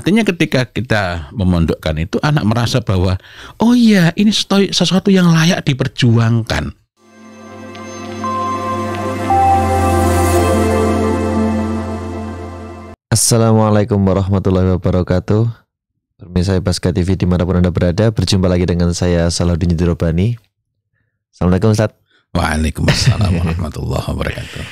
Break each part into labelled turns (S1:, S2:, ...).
S1: Artinya ketika kita memondokkan itu anak merasa bahwa oh iya ini sesuatu yang layak diperjuangkan.
S2: Assalamualaikum warahmatullahi wabarakatuh. saya Baska TV dimanapun Anda berada, berjumpa lagi dengan saya Salahuddin Jidrobani. Assalamualaikum Ustaz. Waalaikumsalam warahmatullahi wabarakatuh.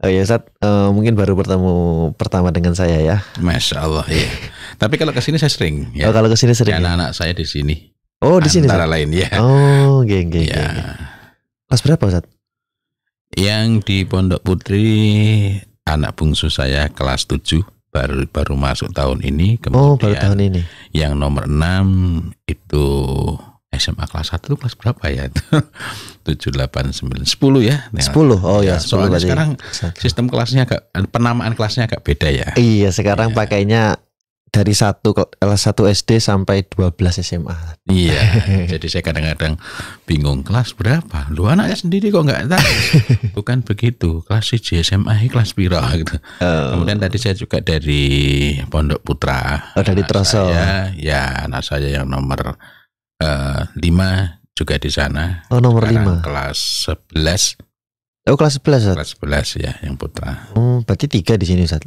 S2: Oh ya Ustaz, uh, mungkin baru bertemu pertama dengan saya ya. Masya Allah ya.
S1: Tapi kalau ke sini saya
S2: sering. Ya. Oh kalau ke kesini sering. Ya? Anak-anak ya? saya di sini. Oh di sini. Antara lain ya. Oh geng geng. Ya. Geng, Kelas berapa Ustaz?
S1: Yang di Pondok Putri anak bungsu saya kelas 7 baru baru masuk tahun ini. Kemudian oh baru tahun ini. Yang nomor 6 itu SMA kelas 1 kelas berapa ya itu? 7 8 9 10 ya. 10. Nah, oh ya, 10 soalnya sekarang sistem kelasnya agak penamaan kelasnya agak beda ya.
S2: Iya, sekarang ya. pakainya dari satu kelas 1 SD sampai 12 SMA.
S1: Iya, jadi saya kadang-kadang bingung kelas berapa. Lu anaknya sendiri kok nggak tahu. Bukan begitu, kelas C SMA kelas piro gitu. Oh. Kemudian tadi saya juga dari Pondok Putra.
S2: Oh, dari Trosol.
S1: ya, anak saya yang nomor uh, eh, 5 juga di sana.
S2: Oh, nomor Sekarang 5. Kelas 11. Oh, kelas 11, Kelas 11 ya, yang putra. Oh, berarti 3 di sini, Ustaz.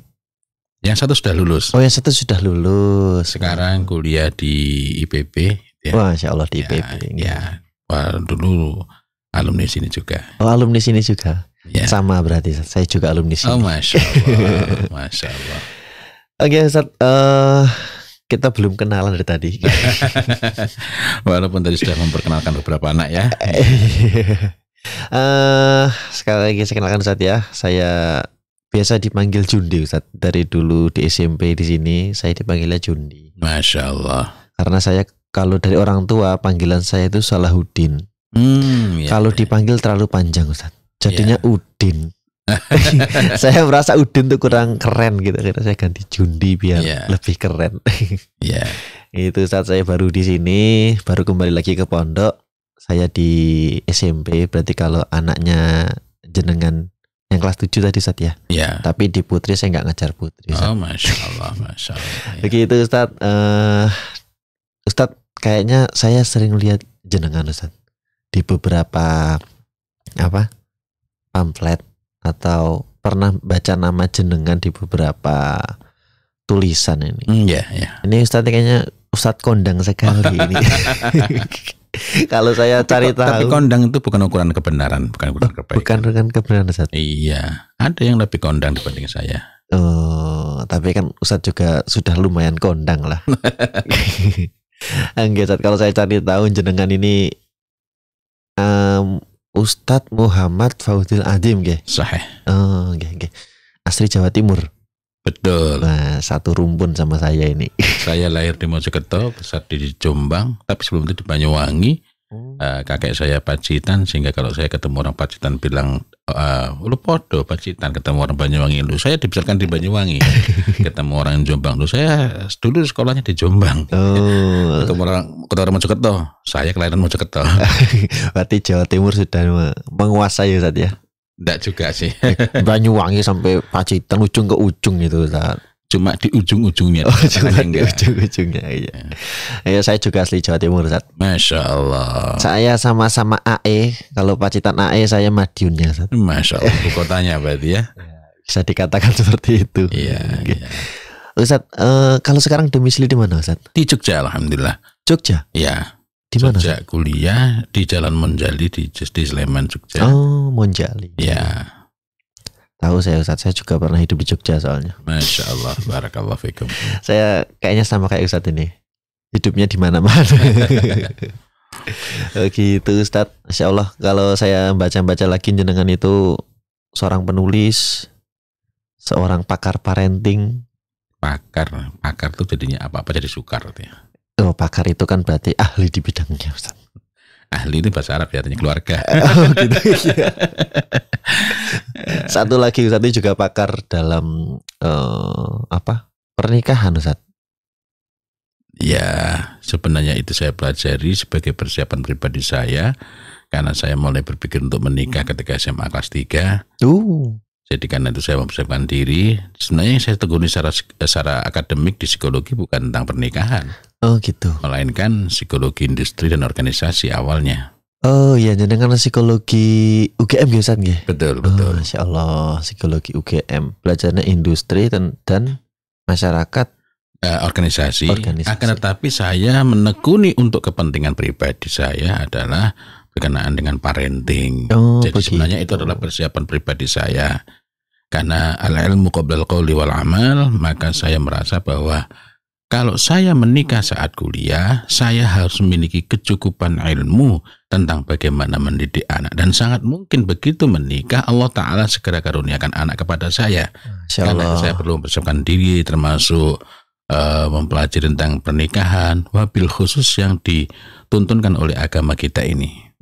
S2: Yang satu sudah lulus. Oh, yang satu sudah lulus. Sekarang kuliah di IPB. Ya. Wah, insya Allah di ya, IPB. Ya, Wah, dulu alumni sini juga. Oh, alumni sini juga. Ya. Sama berarti, Ustaz. saya juga alumni oh, sini. Oh, masya Allah, masya Allah. Oke, okay, Ustaz. Uh, kita belum kenalan dari tadi. Walaupun tadi sudah memperkenalkan beberapa anak ya. uh, sekali lagi saya kenalkan Ustaz ya. Saya biasa dipanggil Jundi Ustaz. Dari dulu di SMP di sini saya dipanggilnya Jundi. Masya Allah. Karena saya kalau dari orang tua panggilan saya itu Salahuddin. Hmm, ya, kalau ya. dipanggil terlalu panjang Ustaz. Jadinya ya. Udin. saya merasa Udin tuh kurang keren gitu karena saya ganti Jundi biar yeah. lebih keren. yeah. Itu saat saya baru di sini, baru kembali lagi ke pondok. Saya di SMP, berarti kalau anaknya jenengan yang kelas 7 tadi saat ya. Yeah. Tapi di putri saya nggak ngejar putri. Oh, masya Allah, masya Allah. Ya. Begitu ustad, Uh, eh, Ustad kayaknya saya sering lihat jenengan ustad di beberapa apa pamflet atau pernah baca nama jenengan di beberapa tulisan ini. Mm, yeah, yeah. Ini Ustadz kayaknya Ustadz kondang sekali ini. Kalau saya cari tahu. Tapi kondang itu bukan ukuran kebenaran, bukan ukuran oh, kebaikan. Bukan ukuran kebenaran Ustadz. Iya, ada yang lebih kondang dibanding saya. Oh, tapi kan Ustadz juga sudah lumayan kondang lah. Enggak, Ustadz, kalau saya cari tahu jenengan ini um, Ustadz Muhammad Fauzil Adim nggih. Sahih. Oh, nggih nggih. Asli Jawa Timur. Betul. Nah, satu rumpun sama saya ini.
S1: Saya lahir di Mojokerto, besar di Jombang, tapi sebelum itu di Banyuwangi, uh, kakek saya Pacitan sehingga kalau saya ketemu orang Pacitan bilang uh, lu podo Pacitan ketemu orang Banyuwangi lu saya dibesarkan di Banyuwangi ketemu orang Jombang lu saya
S2: dulu sekolahnya di Jombang oh. ketemu orang ketemu orang Mojokerto saya kelahiran Mojokerto berarti Jawa Timur sudah menguasai Ustaz ya tidak juga sih Banyuwangi sampai Pacitan ujung ke ujung itu saat cuma di ujung-ujungnya. Oh, cuma di ujung-ujungnya. Iya. Ya. ya saya juga asli Jawa Timur, Sat. Masya Allah. Saya sama-sama AE. Kalau Pacitan AE saya Madiunnya, Sat. Masya Allah. Ibu kotanya berarti ya. Iya, bisa dikatakan seperti itu. Iya. Okay. iya. Ustaz, uh, kalau sekarang domisili di mana, Ustaz? Di Jogja, alhamdulillah. Jogja? Iya. Di mana? Jogja kuliah di
S1: Jalan Monjali di di Sleman, Jogja.
S2: Oh, Monjali. Iya. Tahu saya Ustaz, saya juga pernah hidup di Jogja soalnya. Masya Allah, barakallah fikum. saya kayaknya sama kayak Ustaz ini. Hidupnya di mana-mana. gitu Ustaz. Insya Allah kalau saya baca-baca lagi jenengan itu seorang penulis, seorang pakar parenting. Pakar, pakar itu
S1: jadinya apa-apa jadi sukar artinya.
S2: Oh, pakar itu kan berarti ahli di bidangnya Ustaz ahli itu bahasa Arab ya artinya keluarga. Oh, gitu, iya. Satu lagi Ustaz juga pakar dalam uh, apa? pernikahan ustadz? Ya, sebenarnya itu saya pelajari sebagai persiapan pribadi
S1: saya karena saya mulai berpikir untuk menikah ketika SMA kelas tiga. Uh. Jadi karena itu saya mempersiapkan diri. Sebenarnya yang saya tekuni secara, secara akademik di psikologi bukan tentang pernikahan. Oh gitu. Melainkan psikologi industri dan organisasi awalnya.
S2: Oh iya, jadi karena psikologi UGM ya Ustaz Betul, betul. Oh, Masya Allah, psikologi UGM. Belajarnya industri dan, dan masyarakat. Eh,
S1: organisasi. organisasi. Akan tetapi saya menekuni untuk kepentingan pribadi saya adalah berkenaan dengan parenting. Oh, Jadi begitu. sebenarnya itu adalah persiapan pribadi saya. Karena al-ilmu qabla al-qawli wal-amal, maka saya merasa bahwa kalau saya menikah saat kuliah, saya harus memiliki kecukupan ilmu tentang bagaimana mendidik anak dan sangat mungkin begitu menikah Allah taala segera karuniakan anak kepada saya. Karena saya perlu mempersiapkan diri termasuk uh, mempelajari tentang pernikahan, wabil khusus yang dituntunkan oleh agama kita ini.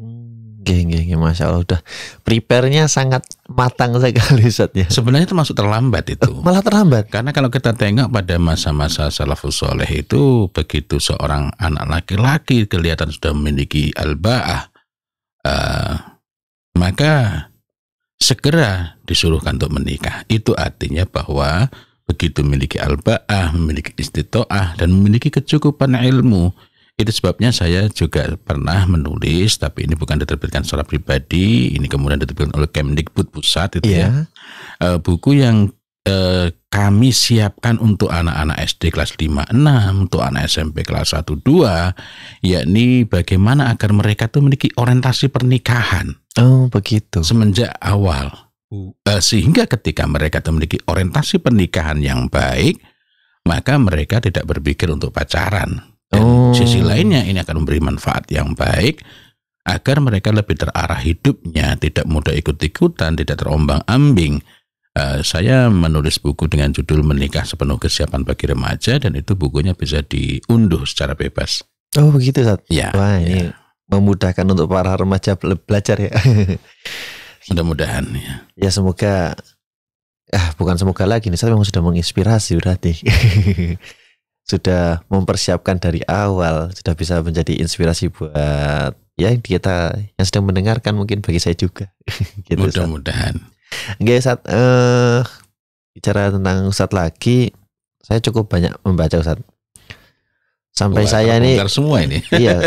S1: Geng, gengnya masya Allah udah prepare-nya sangat matang sekali Ustaz ya. Sebenarnya termasuk terlambat itu. Eh, malah terlambat. Karena kalau kita tengok pada masa-masa salafus soleh itu begitu seorang anak laki-laki kelihatan sudah memiliki albaah uh, maka segera disuruhkan untuk menikah. Itu artinya bahwa begitu memiliki albaah, memiliki istitoah dan memiliki kecukupan ilmu itu sebabnya saya juga pernah menulis, tapi ini bukan diterbitkan secara pribadi, ini kemudian diterbitkan oleh Kemdikbud Pusat itu yeah. ya. Uh, buku yang uh, kami siapkan untuk anak-anak SD kelas 5 6, untuk anak SMP kelas 1 2, yakni bagaimana agar mereka tuh memiliki orientasi pernikahan. Oh, begitu. Semenjak awal. Uh, sehingga ketika mereka tuh memiliki orientasi pernikahan yang baik, maka mereka tidak berpikir untuk pacaran dan oh. sisi lainnya ini akan memberi manfaat yang baik agar mereka lebih terarah hidupnya, tidak mudah ikut-ikutan, tidak terombang-ambing. Uh, eh, saya menulis buku dengan judul Menikah Sepenuh Kesiapan Bagi Remaja dan itu bukunya bisa diunduh secara bebas.
S2: Oh begitu saat Ya. Wah ini ya. memudahkan untuk para remaja belajar ya. Mudah-mudahan ya. Ya semoga ah bukan semoga lagi nih saya memang sudah menginspirasi berarti sudah mempersiapkan dari awal sudah bisa menjadi inspirasi buat ya kita yang sedang mendengarkan mungkin bagi saya juga gitu, mudah-mudahan Oke saat uh, eh, bicara tentang Ustadz lagi saya cukup banyak membaca Ustadz sampai Wah, saya ini semua ini iya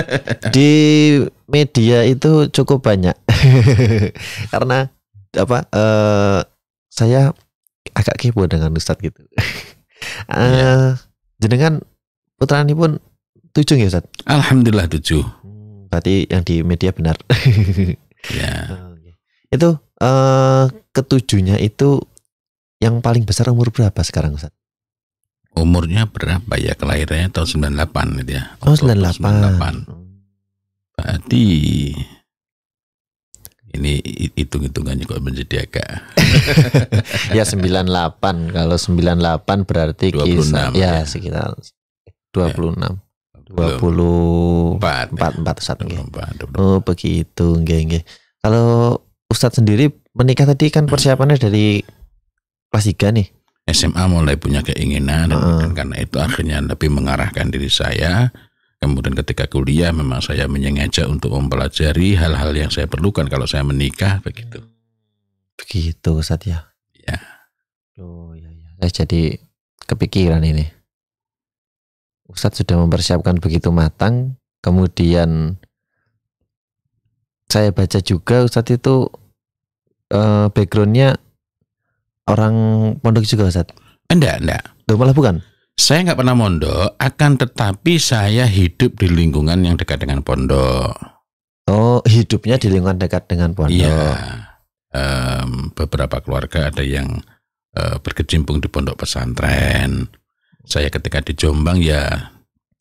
S2: di media itu cukup banyak karena apa uh, saya agak kepo dengan Ustadz gitu uh, ya jenengan ini pun tujuh ya Ustaz? Alhamdulillah tujuh. Hmm, berarti yang di media benar. ya. Oh, itu eh, ketujuhnya itu yang paling besar umur berapa sekarang Ustaz?
S1: Umurnya berapa ya? Kelahirannya tahun 98 gitu ya.
S2: Oh, 98. 98. Hmm. Berarti ini hitung-hitungannya kok menjadi agak ya 98 kalau 98 berarti 26 kisah, ya, ya sekitar 26 ya. 24 4 4 24, satu Oh begitu nggih nggih. Kalau Ustadz sendiri menikah tadi kan hmm. persiapannya dari kelas 3 nih. SMA mulai punya keinginan dan uh. karena itu akhirnya lebih
S1: mengarahkan diri saya Kemudian ketika kuliah memang saya menyengaja untuk mempelajari hal-hal yang saya perlukan kalau saya menikah begitu.
S2: Begitu saat ya. Ya. Oh ya ya. Saya jadi kepikiran ini. Ustadz sudah mempersiapkan begitu matang, kemudian saya baca juga Ustadz itu eh, backgroundnya orang pondok juga Ustadz. Enggak, enggak. Duh, malah bukan? Saya nggak pernah mondok,
S1: akan tetapi saya hidup di lingkungan yang dekat dengan pondok.
S2: Oh, hidupnya di lingkungan dekat dengan pondok. Iya. Um, beberapa keluarga ada yang
S1: uh, berkecimpung di pondok pesantren. Saya ketika di Jombang ya,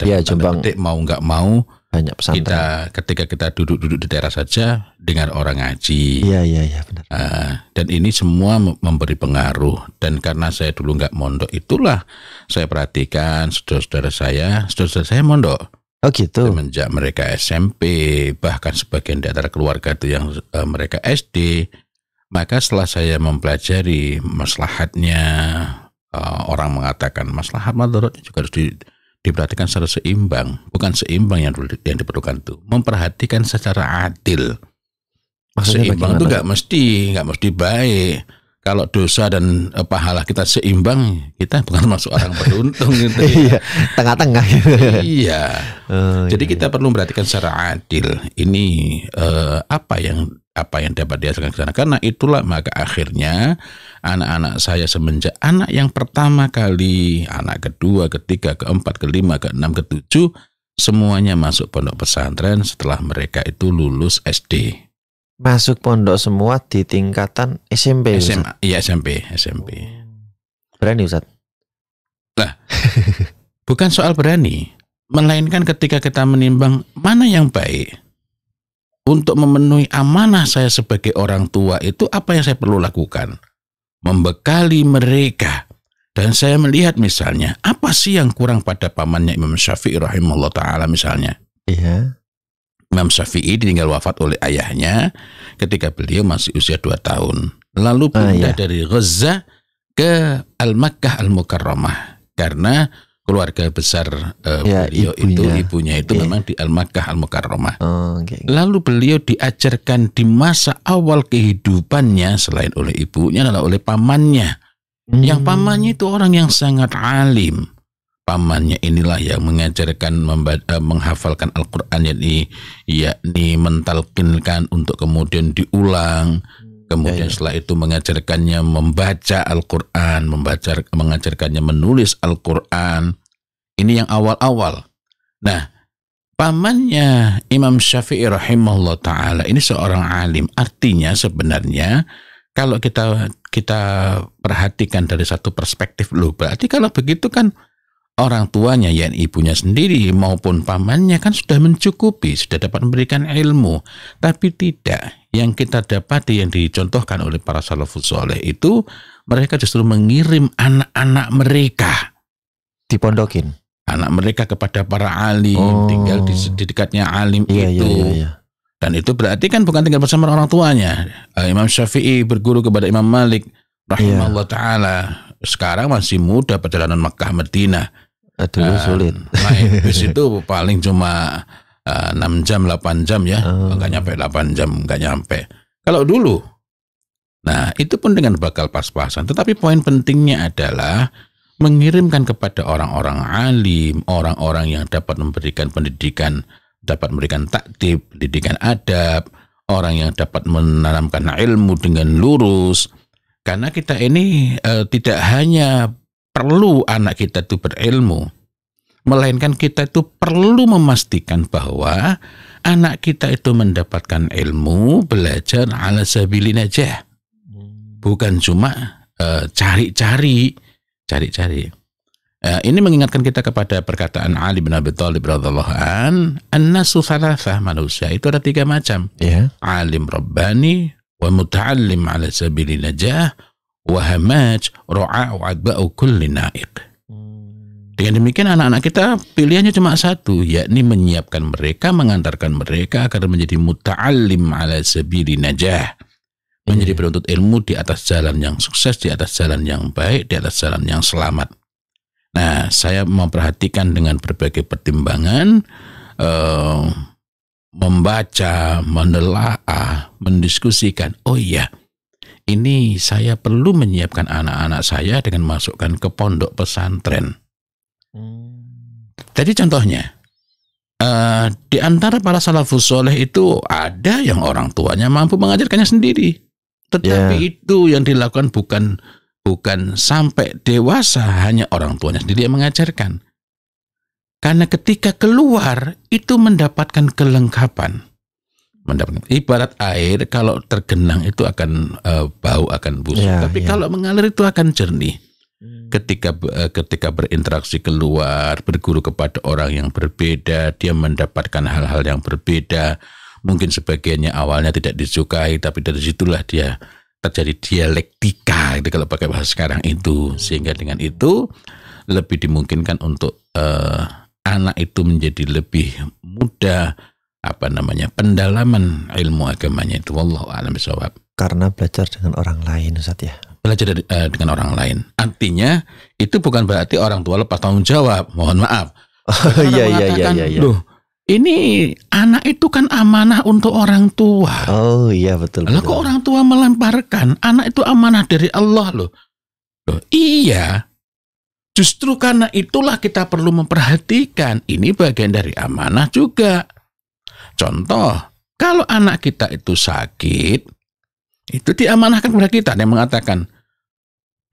S2: ya Jombang. mau
S1: nggak mau banyak pesantren. Kita ketika kita duduk-duduk di daerah saja dengan orang ngaji. Iya iya iya benar. Uh, dan ini semua memberi pengaruh dan karena saya dulu nggak mondok itulah saya perhatikan saudara-saudara saya, saudara-saudara saya mondok. Oh gitu. Semenjak mereka SMP bahkan sebagian di antara keluarga itu yang uh, mereka SD maka setelah saya mempelajari maslahatnya uh, orang mengatakan maslahat madorotnya juga harus di diperhatikan secara seimbang, bukan seimbang yang yang diperlukan tuh, memperhatikan secara adil. Maksudnya seimbang itu nggak mesti, nggak mesti baik kalau dosa dan eh, pahala kita seimbang, kita bukan masuk orang beruntung gitu ya. Iya, tengah-tengah gitu. Iya. Oh, iya, Jadi iya. kita perlu memperhatikan secara adil ini uh, apa yang apa yang dapat dihasilkan ke sana. Karena itulah maka akhirnya anak-anak saya semenjak anak yang pertama kali, anak kedua, ketiga, keempat, kelima, keenam, ketujuh semuanya masuk pondok pesantren setelah mereka itu lulus
S2: SD masuk pondok semua di tingkatan SMP SMA
S1: iya SMP SMP oh.
S2: berani Ustaz lah bukan
S1: soal berani melainkan ketika kita menimbang mana yang baik untuk memenuhi amanah saya sebagai orang tua itu apa yang saya perlu lakukan membekali mereka dan saya melihat misalnya apa sih yang kurang pada pamannya Imam Syafi'i rahimahullah taala misalnya iya Imam Syafi'i ditinggal wafat oleh ayahnya ketika beliau masih usia dua tahun.
S2: Lalu ah, pindah ah, iya. dari
S1: Gaza ke Al-Makkah Al-Mukarramah karena keluarga besar uh, ya, beliau ibunya. itu ibunya itu yeah. memang di Al-Makkah Al-Mukarramah. Oh, okay. Lalu beliau diajarkan di masa awal kehidupannya selain oleh ibunya adalah oleh pamannya. Hmm. Yang pamannya itu orang yang sangat alim pamannya inilah yang mengajarkan membaca, eh, menghafalkan Al-Qur'an yakni yakni mentalkinkan untuk kemudian diulang hmm. kemudian ya, ya. setelah itu mengajarkannya membaca Al-Qur'an membaca mengajarkannya menulis Al-Qur'an ini yang awal-awal nah pamannya Imam Syafi'i rahimahullah taala ini seorang alim artinya sebenarnya kalau kita kita perhatikan dari satu perspektif loh berarti kalau begitu kan orang tuanya yang ibunya sendiri maupun pamannya kan sudah mencukupi, sudah dapat memberikan ilmu. Tapi tidak, yang kita dapati yang dicontohkan oleh para salafus soleh itu mereka justru mengirim anak-anak mereka di dipondokin. Anak mereka kepada para alim, oh. tinggal di, di dekatnya alim iya, itu. Iya, iya, iya. Dan itu berarti kan bukan tinggal bersama orang tuanya. Uh, Imam Syafi'i berguru kepada Imam Malik iya. rahimahullah iya. taala sekarang masih muda perjalanan Mekah Madinah Aduh, uh, sulit. Naik bis itu paling cuma uh, jam, 8 jam ya. Oh. nyampe 8 jam, nggak nyampe. Kalau dulu, nah itu pun dengan bakal pas-pasan. Tetapi poin pentingnya adalah mengirimkan kepada orang-orang alim, orang-orang yang dapat memberikan pendidikan, dapat memberikan taktib, pendidikan adab, orang yang dapat menanamkan ilmu dengan lurus. Karena kita ini uh, tidak hanya perlu anak kita itu berilmu, melainkan kita itu perlu memastikan bahwa anak kita itu mendapatkan ilmu belajar ala sabilin aja. Bukan cuma eh, cari-cari, uh, cari-cari. Uh, ini mengingatkan kita kepada perkataan Ali bin Abi Thalib radhiyallahu an, "An-nasu manusia itu ada tiga macam. Yeah. Alim rabbani wa muta'allim ala sabili najah wahamaj ro'a kulli na'iq hmm. dengan demikian anak-anak kita pilihannya cuma satu, yakni menyiapkan mereka, mengantarkan mereka agar menjadi muta'alim ala sebiri najah. Menjadi iya. penuntut ilmu di atas jalan yang sukses, di atas jalan yang baik, di atas jalan yang selamat. Nah, saya memperhatikan dengan berbagai pertimbangan, eh, membaca, menelaah, mendiskusikan. Oh iya, ini saya perlu menyiapkan anak-anak saya dengan masukkan ke pondok pesantren. Hmm. contohnya, uh, di antara para salafus soleh itu ada yang orang tuanya mampu mengajarkannya sendiri. Tetapi yeah. itu yang dilakukan bukan bukan sampai dewasa hanya orang tuanya sendiri yang mengajarkan. Karena ketika keluar itu mendapatkan kelengkapan mendapatkan ibarat air kalau tergenang itu akan uh, bau akan busuk ya, tapi ya. kalau mengalir itu akan jernih hmm. ketika uh, ketika berinteraksi keluar berguru kepada orang yang berbeda dia mendapatkan hal-hal yang berbeda mungkin sebagiannya awalnya tidak disukai tapi dari situlah dia terjadi dialektika itu kalau pakai bahasa sekarang itu sehingga dengan itu lebih dimungkinkan untuk uh, anak itu menjadi lebih mudah apa namanya pendalaman ilmu agamanya itu Allah alam bisawab
S2: karena belajar dengan orang lain Ustaz ya
S1: belajar dari, uh, dengan orang lain artinya itu bukan berarti orang tua lepas tanggung jawab mohon maaf
S2: oh, iya, iya, iya, iya, iya. loh
S1: ini anak itu kan amanah untuk orang tua
S2: oh iya betul lalu kok
S1: orang tua melemparkan anak itu amanah dari Allah loh loh iya justru karena itulah kita perlu memperhatikan ini bagian dari amanah juga Contoh, kalau anak kita itu sakit, itu diamanahkan kepada kita yang mengatakan,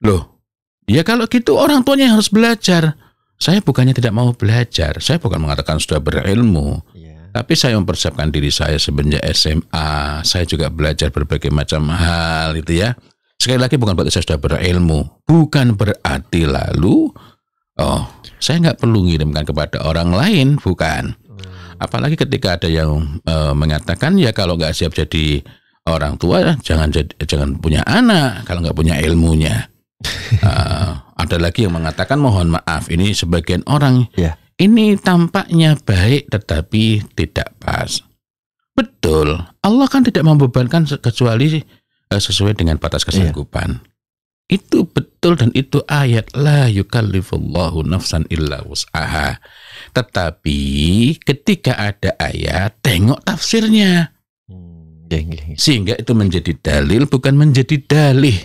S1: loh, ya kalau gitu orang tuanya harus belajar. Saya bukannya tidak mau belajar, saya bukan mengatakan sudah berilmu, yeah. tapi saya mempersiapkan diri saya sebenarnya SMA, saya juga belajar berbagai macam hal, itu ya. Sekali lagi bukan berarti saya sudah berilmu, bukan berarti lalu, oh, saya nggak perlu ngirimkan kepada orang lain, bukan. Apalagi ketika ada yang e, mengatakan ya kalau nggak siap jadi orang tua jangan jadi, jangan punya anak kalau nggak punya ilmunya. e, ada lagi yang mengatakan mohon maaf ini sebagian orang yeah. ini tampaknya baik tetapi tidak pas. Betul, Allah kan tidak membebankan kecuali eh, sesuai dengan batas iya. kesanggupan. Yeah. Itu betul dan itu ayat la yukallifullahu nafsan illa wus'aha. Tetapi ketika ada ayat, tengok tafsirnya. Hmm, iya, iya, iya. Sehingga itu menjadi dalil bukan menjadi dalih.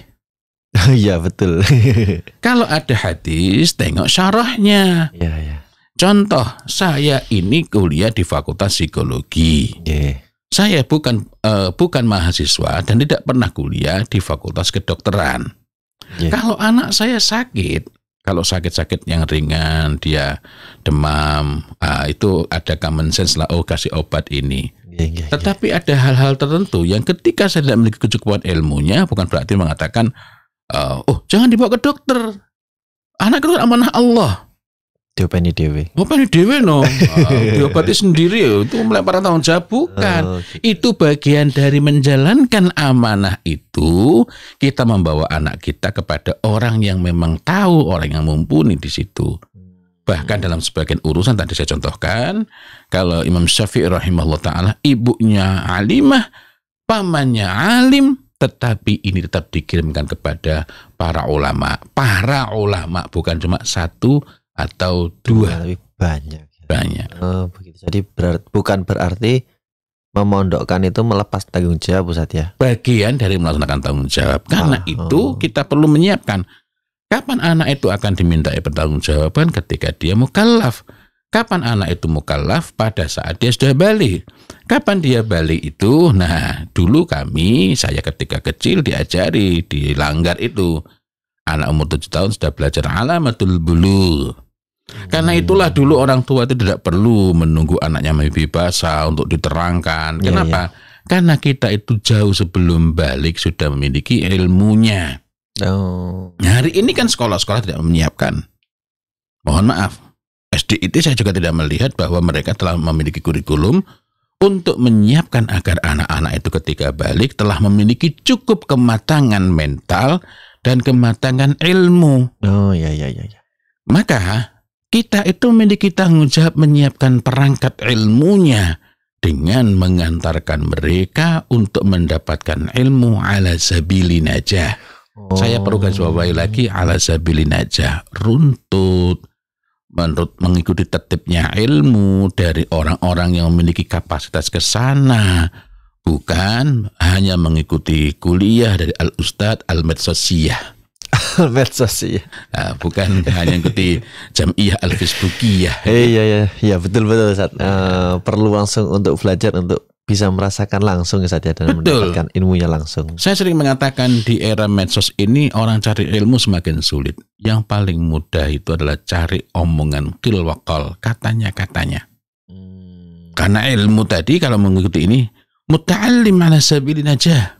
S1: Iya
S2: betul.
S1: Kalau ada hadis, tengok syarahnya. Ya, ya. Contoh, saya ini kuliah di Fakultas Psikologi. Yeah. Saya bukan uh, bukan mahasiswa dan tidak pernah kuliah di Fakultas Kedokteran. Yeah. Kalau anak saya sakit, kalau sakit-sakit yang ringan, dia demam, ah, itu ada common sense lah, oh kasih obat ini. yeah, yeah. Iya. Tetapi ada hal-hal tertentu yang ketika saya tidak memiliki kecukupan ilmunya, bukan berarti mengatakan, ah, oh jangan dibawa ke dokter, anak itu amanah Allah diopeni dewe diopeni dewe no diobati sendiri ya. itu melempar tanggung jawab bukan oh, itu bagian dari menjalankan amanah itu kita membawa anak kita kepada orang yang memang tahu orang yang mumpuni di situ bahkan dalam sebagian urusan tadi saya contohkan kalau Imam Syafi'i rahimahullah taala ibunya alimah pamannya alim tetapi ini tetap dikirimkan kepada para ulama para ulama bukan cuma satu atau dua lebih
S2: banyak banyak oh, begitu jadi berat, bukan berarti memondokkan itu melepas tanggung jawab Ustaz ya bagian dari melaksanakan tanggung jawab karena oh. itu kita perlu
S1: menyiapkan kapan anak itu akan dimintai pertanggungjawaban ketika dia mukallaf kapan anak itu mukallaf pada saat dia sudah balik kapan dia balik itu nah dulu kami saya ketika kecil diajari dilanggar itu anak umur 7 tahun sudah belajar alamatul bulu karena hmm. itulah dulu orang tua itu tidak perlu menunggu anaknya mimpi basah untuk diterangkan. Iya, Kenapa? Ya, ya. Karena kita itu jauh sebelum balik sudah memiliki ilmunya. Oh. Nah, hari ini kan sekolah-sekolah tidak menyiapkan. Mohon maaf, SD itu saya juga tidak melihat bahwa mereka telah memiliki kurikulum untuk menyiapkan agar anak-anak itu ketika balik telah memiliki cukup kematangan mental dan kematangan ilmu. Oh ya ya ya. ya. Maka kita itu memiliki tanggung jawab menyiapkan perangkat ilmunya dengan mengantarkan mereka untuk mendapatkan ilmu ala sabili najah. Oh. Saya perlu garis bawahi lagi ala sabili najah, runtut menurut mengikuti tertibnya ilmu dari orang-orang yang memiliki kapasitas ke sana bukan hanya mengikuti kuliah dari al ustadz al medsosiyah medsosi. Nah, ya, bukan hanya ikuti jamiah al Facebookiyah.
S2: Iya iya iya betul betul saat Uh, eh, perlu langsung untuk belajar untuk bisa merasakan langsung ya saja dan Betul. mendapatkan ilmunya langsung. Saya sering mengatakan di era medsos ini orang cari
S1: ilmu semakin sulit. Yang paling mudah itu adalah cari omongan kil wakol, katanya-katanya. Hmm. Karena ilmu tadi kalau mengikuti ini mutalim ala sabilin aja.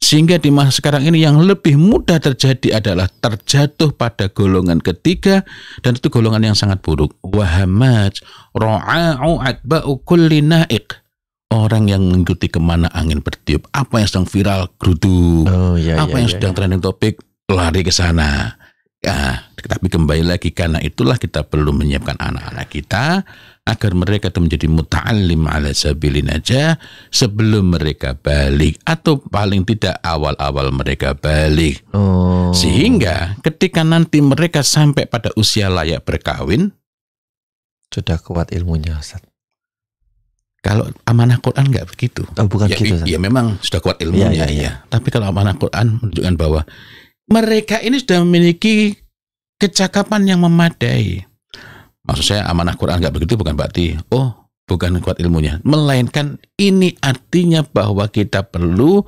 S1: Sehingga di masa sekarang ini yang lebih mudah terjadi adalah terjatuh pada golongan ketiga dan itu golongan yang sangat buruk. wahamaj ro'a'u adba'u kulli na'iq. Orang yang mengikuti kemana angin bertiup. Apa yang sedang viral, gerudu. Oh, iya, apa iya, yang iya, sedang iya. trending topik, lari ke sana. Ya, tapi kembali lagi karena itulah kita perlu menyiapkan anak-anak kita agar mereka itu menjadi muta'allim ala sabilin aja sebelum mereka balik atau paling tidak awal-awal mereka balik.
S2: Oh. Sehingga
S1: ketika nanti mereka sampai pada usia layak berkawin
S2: sudah kuat ilmunya Ustaz. Kalau amanah Quran nggak begitu. Oh, bukan
S1: ya, gitu. Ya memang sudah kuat ilmunya ya, ya, ya. ya. Tapi kalau amanah Quran menunjukkan bahwa mereka ini sudah memiliki kecakapan yang memadai Maksud saya amanah Quran nggak begitu bukan berarti oh bukan kuat ilmunya, melainkan ini artinya bahwa kita perlu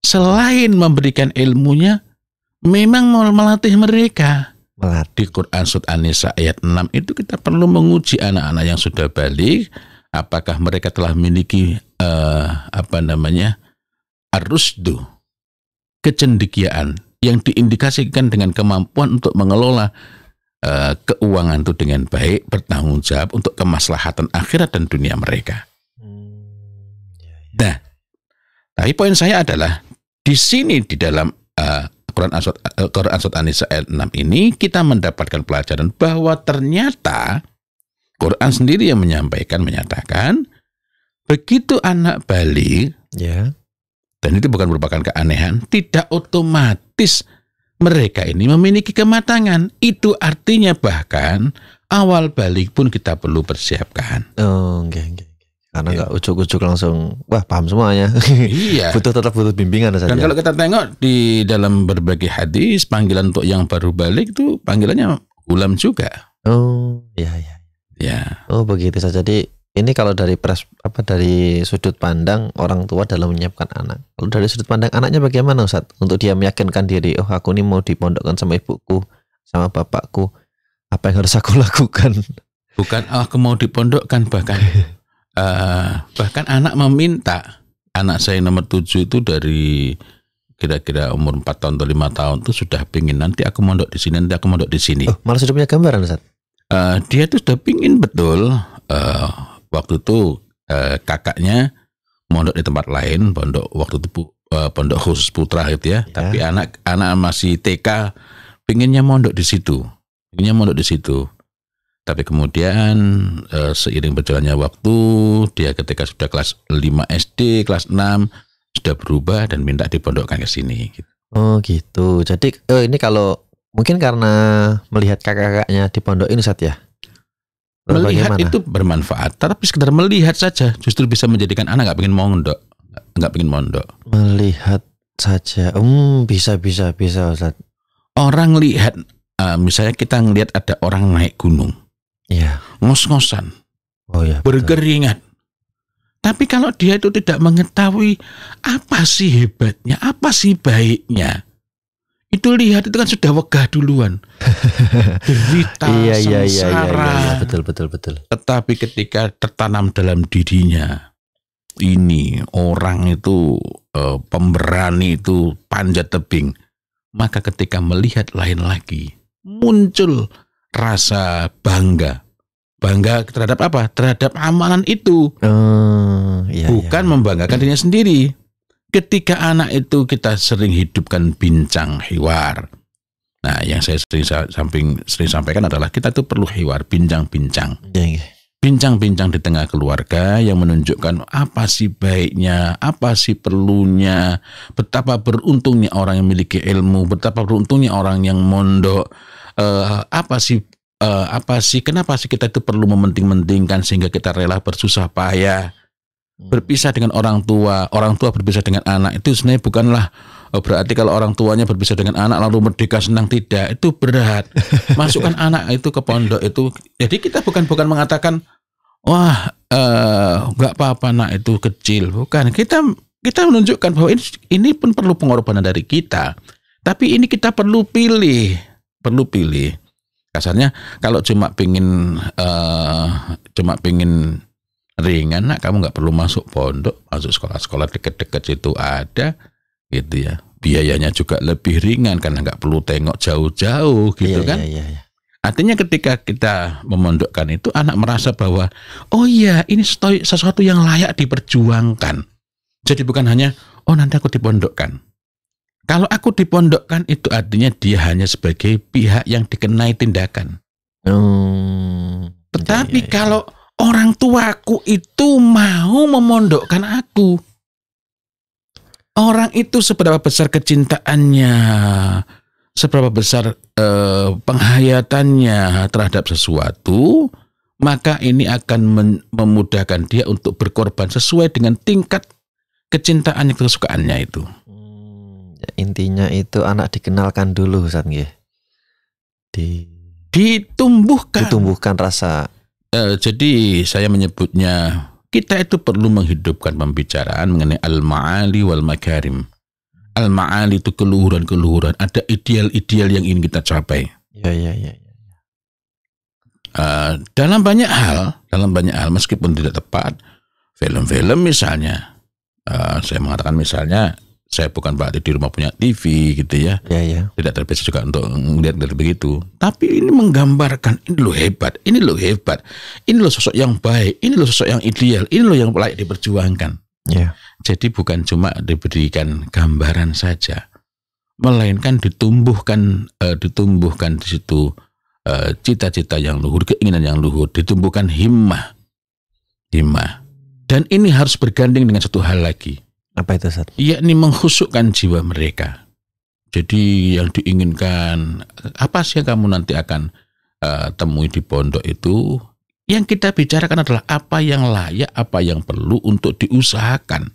S1: selain memberikan ilmunya memang mau melatih mereka. Melatih Quran Surat an ayat 6 itu kita perlu menguji anak-anak yang sudah balik apakah mereka telah memiliki uh, apa namanya arusdu kecendikiaan yang diindikasikan dengan kemampuan untuk mengelola Eh, keuangan itu dengan baik, bertanggung jawab untuk kemaslahatan akhirat dan dunia mereka. Hmm, ya, ya. Nah, tapi poin saya adalah di sini di dalam uh, Quran Asad uh, eh, Quran Anisa ayat 6 ini kita mendapatkan pelajaran bahwa ternyata Quran sendiri yang menyampaikan menyatakan begitu anak balik ya. dan itu bukan merupakan keanehan tidak otomatis mereka ini memiliki kematangan. Itu artinya bahkan awal balik pun
S2: kita perlu persiapkan. Oh, enggak, enggak. Karena nggak ujuk-ujuk langsung, wah paham semuanya. Iya. butuh tetap butuh bimbingan saja. Dan ya? kalau kita tengok di dalam berbagai hadis,
S1: panggilan untuk yang baru balik itu panggilannya ulam juga. Oh, iya, iya.
S2: Ya. Oh begitu saja. Jadi ini kalau dari pres apa dari sudut pandang orang tua dalam menyiapkan anak. Kalau dari sudut pandang anaknya bagaimana Ustaz? Untuk dia meyakinkan diri, oh aku ini mau dipondokkan sama ibuku, sama bapakku. Apa yang harus aku lakukan?
S1: Bukan oh, aku mau dipondokkan bahkan uh, bahkan anak meminta. Anak saya nomor tujuh itu dari kira-kira umur 4 tahun atau 5 tahun itu sudah pingin nanti aku mondok di sini, nanti aku mondok di sini. Oh,
S2: malah sudah punya gambaran Ustaz.
S1: Uh, dia itu sudah pingin betul uh, waktu itu eh, kakaknya mondok di tempat lain, pondok waktu itu eh, pondok khusus putra gitu ya. ya. Tapi anak anak masih TK pinginnya mondok di situ, pinginnya mondok di situ. Tapi kemudian eh, seiring berjalannya waktu, dia ketika sudah kelas 5 SD, kelas 6 sudah berubah dan minta dipondokkan ke sini. Gitu.
S2: Oh gitu. Jadi eh, ini kalau mungkin karena melihat kakak-kakaknya di pondok ini saat ya melihat itu
S1: bermanfaat tapi sekedar melihat saja justru bisa menjadikan anak nggak pengen mondok nggak pengen mondok
S2: melihat saja um bisa bisa bisa Ustaz.
S1: orang lihat uh, misalnya kita ngelihat ada orang naik gunung ya ngos-ngosan oh ya berkeringat tapi kalau dia itu tidak mengetahui apa sih hebatnya apa sih baiknya itu lihat itu kan sudah wegah duluan derita iya, iya, sengsara iya, iya, iya, iya, betul betul betul tetapi ketika tertanam dalam dirinya ini orang itu e, pemberani itu panjat tebing maka ketika melihat lain lagi muncul rasa bangga bangga terhadap apa terhadap amalan itu hmm, iya, bukan iya. membanggakan dirinya sendiri ketika anak itu kita sering hidupkan bincang hiwar. Nah, yang saya sering samping sering sampaikan adalah kita tuh perlu hiwar, bincang-bincang. Iya, iya. Bincang-bincang di tengah keluarga yang menunjukkan apa sih baiknya, apa sih perlunya, betapa beruntungnya orang yang memiliki ilmu, betapa beruntungnya orang yang mondok, eh, apa sih eh, apa sih, kenapa sih kita itu perlu mementing-mentingkan sehingga kita rela bersusah payah Hmm. berpisah dengan orang tua, orang tua berpisah dengan anak itu sebenarnya bukanlah oh, berarti kalau orang tuanya berpisah dengan anak lalu merdeka senang tidak itu berat. Masukkan anak itu ke pondok itu. Jadi kita bukan bukan mengatakan wah eh, nggak uh, apa-apa anak itu kecil, bukan. Kita kita menunjukkan bahwa ini, ini pun perlu pengorbanan dari kita. Tapi ini kita perlu pilih, perlu pilih. Kasarnya kalau cuma pingin uh, cuma pingin ringan nak kamu nggak perlu masuk pondok masuk sekolah-sekolah deket-deket situ ada gitu ya biayanya juga lebih ringan karena nggak perlu tengok jauh-jauh gitu iya, kan iya, iya. iya. artinya ketika kita memondokkan itu anak merasa bahwa oh iya ini sesuatu yang layak diperjuangkan jadi bukan hanya oh nanti aku dipondokkan kalau aku dipondokkan itu artinya dia hanya sebagai pihak yang dikenai tindakan hmm, tetapi iya, iya. kalau orang tuaku itu mau memondokkan aku. Orang itu seberapa besar kecintaannya, seberapa besar eh, penghayatannya terhadap sesuatu, maka ini akan memudahkan dia untuk berkorban sesuai dengan tingkat kecintaannya,
S2: kesukaannya itu. Hmm, ya intinya itu anak dikenalkan dulu, Ustaz Di ditumbuhkan ditumbuhkan rasa
S1: eh, jadi saya menyebutnya kita itu perlu menghidupkan pembicaraan mengenai al-ma'ali wal makarim. Al-ma'ali itu keluhuran-keluhuran, ada ideal-ideal yang ingin kita capai. Ya, ya, ya. Uh, dalam banyak hal, dalam banyak hal meskipun tidak tepat, film-film misalnya, uh, saya mengatakan misalnya saya bukan berarti di rumah punya TV gitu ya. Ya ya. Tidak terbiasa juga untuk melihat dari begitu. Tapi ini menggambarkan ini lo hebat, ini lo hebat, ini lo sosok yang baik, ini lo sosok yang ideal, ini lo yang layak diperjuangkan. Ya. Jadi bukan cuma diberikan gambaran saja, melainkan ditumbuhkan uh, ditumbuhkan di situ cita eh, cita-cita yang luhur, keinginan yang luhur, ditumbuhkan himmah, himmah. Dan ini harus berganding dengan satu hal lagi apa itu Ustaz? Yakni menghusukkan jiwa mereka. Jadi yang diinginkan apa sih yang kamu nanti akan uh, temui di pondok itu? Yang kita bicarakan adalah apa yang layak, apa yang perlu untuk diusahakan.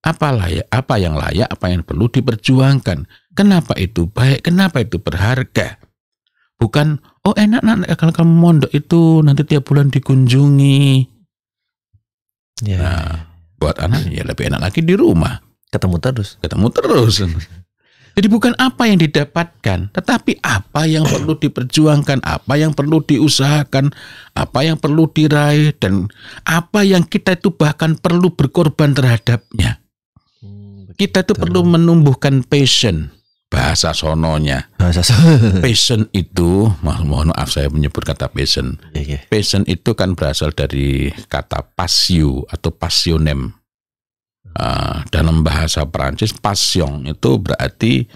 S1: Apa layak, apa yang layak, apa yang perlu diperjuangkan. Kenapa itu baik, kenapa itu berharga. Bukan oh enak nanti kalau kamu mondok itu nanti tiap bulan dikunjungi. Ya. ya nah, ya buat anaknya ya lebih enak lagi di rumah ketemu terus ketemu terus jadi bukan apa yang didapatkan tetapi apa yang perlu diperjuangkan apa yang perlu diusahakan apa yang perlu diraih dan apa yang kita itu bahkan perlu berkorban terhadapnya hmm, kita itu perlu menumbuhkan passion bahasa sononya. Bahasa sono. Passion itu, mohon maaf saya menyebut kata passion. Yeah, yeah. Passion itu kan berasal dari kata pasio atau passionem. Uh, dalam bahasa Perancis, passion itu berarti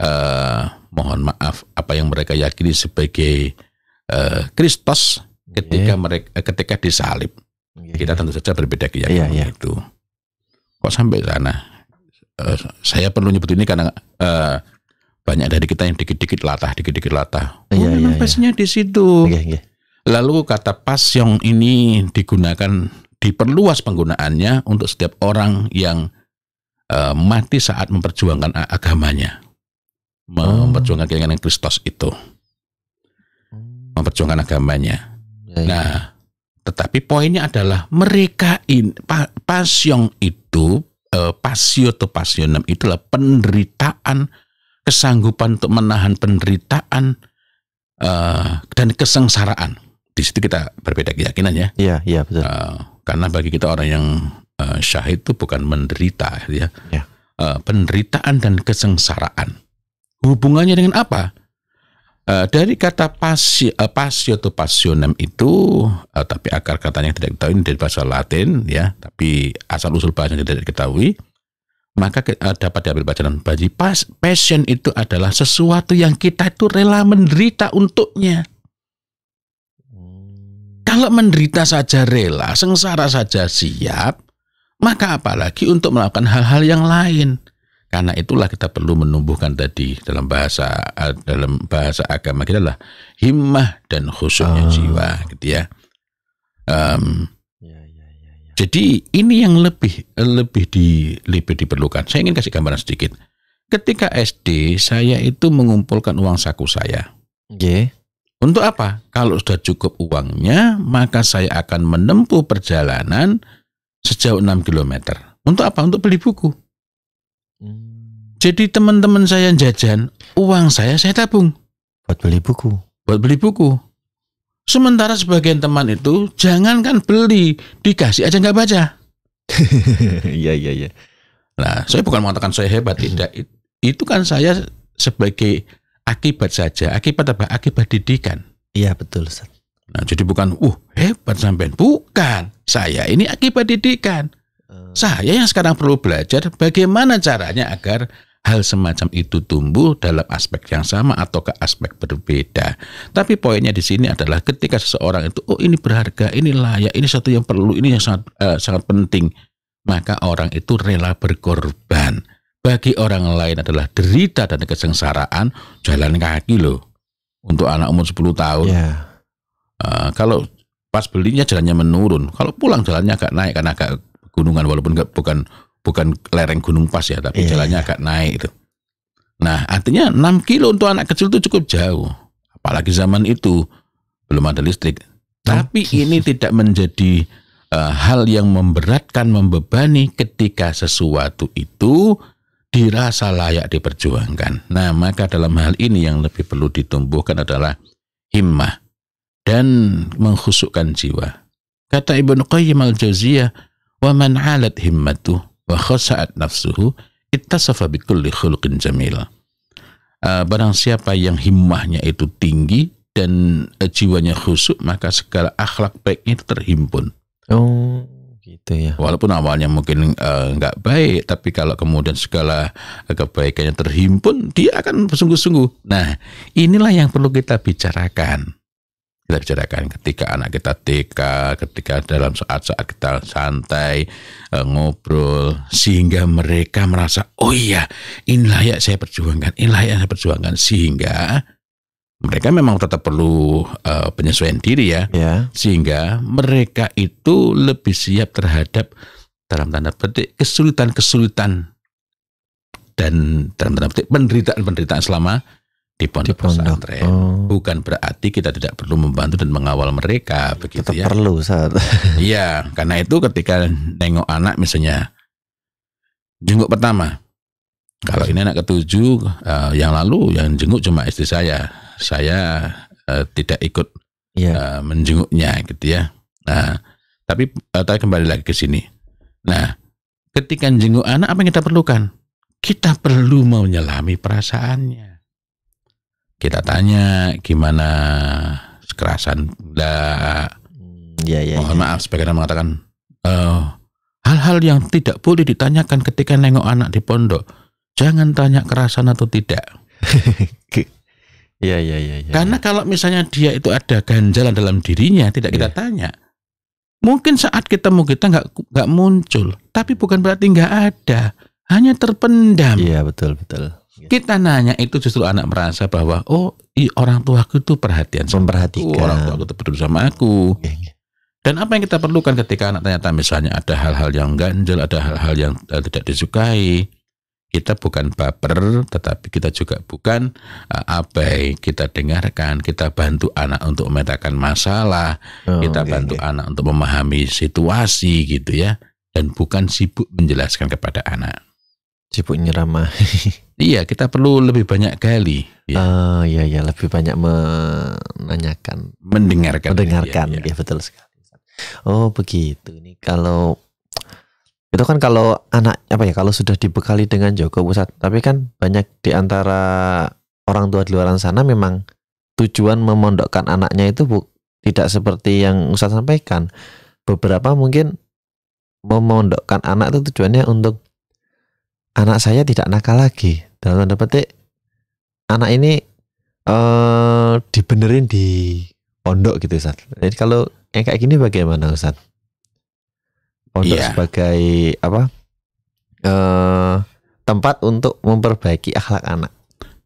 S1: uh, mohon maaf apa yang mereka yakini sebagai eh, Kristus uh, ketika yeah. mereka eh, ketika disalib. Yeah. Iya. Kita tentu saja berbeda keyakinan yeah, yeah. itu. Kok sampai sana? Eh, saya perlu nyebut ini karena uh, banyak dari kita yang dikit-dikit latah, dikit-dikit latah. Iya, oh, iya, memang iya, pasnya di situ. Iya, iya. Lalu kata pasyong ini digunakan diperluas penggunaannya untuk setiap orang yang uh, mati saat memperjuangkan agamanya. Oh. Memperjuangkan keinginan Kristus itu. Hmm. Memperjuangkan agamanya. Iya, iya. Nah, tetapi poinnya adalah mereka in, pasyong itu uh, pasio atau pasionam itulah penderitaan, kesanggupan untuk menahan penderitaan uh, dan kesengsaraan. Di situ kita berbeda keyakinan ya. Iya, iya betul. uh, karena bagi kita orang yang uh, syahid itu bukan menderita ya. ya. Uh, penderitaan dan kesengsaraan. Hubungannya dengan apa? Uh, dari kata pasio, uh, pasio atau pasionem itu, uh, tapi akar katanya tidak diketahui dari bahasa Latin, ya, tapi asal usul bahasanya tidak diketahui, maka uh, dapat diambil bacaan bagi pas passion itu adalah sesuatu yang kita itu rela menderita untuknya. Hmm. Kalau menderita saja rela, sengsara saja siap, maka apalagi untuk melakukan hal-hal yang lain. Karena itulah kita perlu menumbuhkan tadi dalam bahasa eh, dalam bahasa agama kita lah himmah dan khusyuknya oh. jiwa, gitu ya. Um, ya, ya, ya, ya. Jadi ini yang lebih lebih di lebih diperlukan. Saya ingin kasih gambaran sedikit. Ketika SD saya itu mengumpulkan uang saku saya. Yeah. Untuk apa? Kalau sudah cukup uangnya, maka saya akan menempuh perjalanan sejauh 6 km. Untuk apa? Untuk beli buku. Jadi teman-teman saya jajan, uang saya saya tabung.
S2: Buat beli buku. Buat
S1: beli buku. Sementara sebagian teman itu jangankan beli, dikasih aja nggak baca.
S2: Iya iya iya.
S1: Nah, saya bukan mengatakan saya hebat tidak. Itu kan saya sebagai akibat saja. Akibat apa? Akibat didikan.
S2: Iya betul. Ustaz. Nah, jadi bukan
S1: uh hebat sampai Bukan. Saya ini akibat didikan. Eh. Saya yang sekarang perlu belajar bagaimana caranya agar hal semacam itu tumbuh dalam aspek yang sama atau ke aspek berbeda. Tapi poinnya di sini adalah ketika seseorang itu oh ini berharga, ini layak, ini satu yang perlu, ini yang sangat uh, sangat penting, maka orang itu rela berkorban. Bagi orang lain adalah derita dan kesengsaraan jalan kaki loh. Untuk anak umur 10 tahun. Yeah. Ya. Uh, kalau pas belinya jalannya menurun, kalau pulang jalannya agak naik karena agak gunungan walaupun nggak bukan bukan lereng gunung pas ya, tapi yeah. jalannya iya. agak naik itu. Nah, artinya 6 kilo untuk anak kecil itu cukup jauh. Apalagi zaman itu belum ada listrik. Oh. Tapi ini tidak menjadi uh, hal yang memberatkan, membebani ketika sesuatu itu dirasa layak diperjuangkan. Nah, maka dalam hal ini yang lebih perlu ditumbuhkan adalah himmah dan menghusukkan jiwa. Kata Ibnu Qayyim al-Jauziyah, "Wa man 'alat wa khasa'at nafsuhu ittasafa bikulli khuluqin jamil. Uh, eh, barang siapa yang himmahnya itu tinggi dan uh, jiwanya khusuk maka segala akhlak baiknya itu terhimpun. Oh, gitu ya. Walaupun awalnya mungkin eh, nggak uh, baik, tapi kalau kemudian segala kebaikannya terhimpun, dia akan sungguh sungguh Nah, inilah yang perlu kita bicarakan kita bicarakan ketika anak kita TK, ketika dalam saat-saat kita santai eh, ngobrol sehingga mereka merasa oh iya inilah yang saya perjuangkan, inilah yang saya perjuangkan sehingga mereka memang tetap perlu uh, penyesuaian diri ya, ya sehingga mereka itu lebih siap terhadap dalam tanda petik kesulitan-kesulitan dan dalam tanda petik penderitaan-penderitaan selama di pondok, di pondok. pesantren. Oh. Bukan berarti kita tidak perlu membantu dan mengawal mereka begitu Tetap ya. perlu saat. Iya, karena itu ketika nengok anak misalnya jenguk pertama. Kalau ini anak ketujuh uh, yang lalu yang jenguk cuma istri saya. Saya uh, tidak ikut yeah. Iya. uh, menjenguknya gitu ya. Nah, tapi uh, kembali lagi ke sini. Nah, ketika jenguk anak apa yang kita perlukan? Kita perlu menyelami perasaannya kita tanya gimana kekerasan enggak hmm, ya, ya, mohon ya. maaf sebagian mengatakan hal eh, hal-hal yang tidak boleh ditanyakan ketika nengok anak di pondok jangan tanya kerasan atau tidak ya, ya, ya, ya, karena kalau misalnya dia itu ada ganjalan dalam dirinya tidak kita ya. tanya mungkin saat kita mau kita nggak nggak muncul tapi bukan berarti nggak ada hanya terpendam iya betul betul Iya. Kita nanya itu justru anak merasa bahwa oh i, iya, orang tuaku itu perhatian sama aku, orang tuaku itu peduli sama aku. Iya, dan apa yang kita perlukan ketika anak ternyata misalnya ada hal-hal yang ganjel, ada hal-hal yang eh, tidak disukai, kita bukan baper, tetapi kita juga bukan uh, eh, abai. Kita dengarkan, kita bantu anak untuk memetakan masalah, oh, kita okay, bantu okay. anak untuk memahami situasi gitu ya, dan bukan sibuk menjelaskan kepada anak
S2: sibuk nyeramah. Iya, kita perlu lebih banyak kali. Ya. Uh, ah, ya, ya, lebih banyak menanyakan, mendengarkan, mendengarkan, ya, ya. ya betul sekali. Oh begitu nih kalau itu kan kalau anak apa ya kalau sudah dibekali dengan Joko Pusat, tapi kan banyak di antara orang tua di luar sana memang tujuan memondokkan anaknya itu bu, tidak seperti yang Ustaz sampaikan. Beberapa mungkin memondokkan anak itu tujuannya untuk anak saya tidak nakal lagi dalam tanda petik anak ini uh, dibenerin di pondok gitu Ustaz. Jadi kalau yang kayak gini bagaimana Ustaz? Pondok yeah. sebagai apa? Uh, tempat untuk memperbaiki akhlak anak.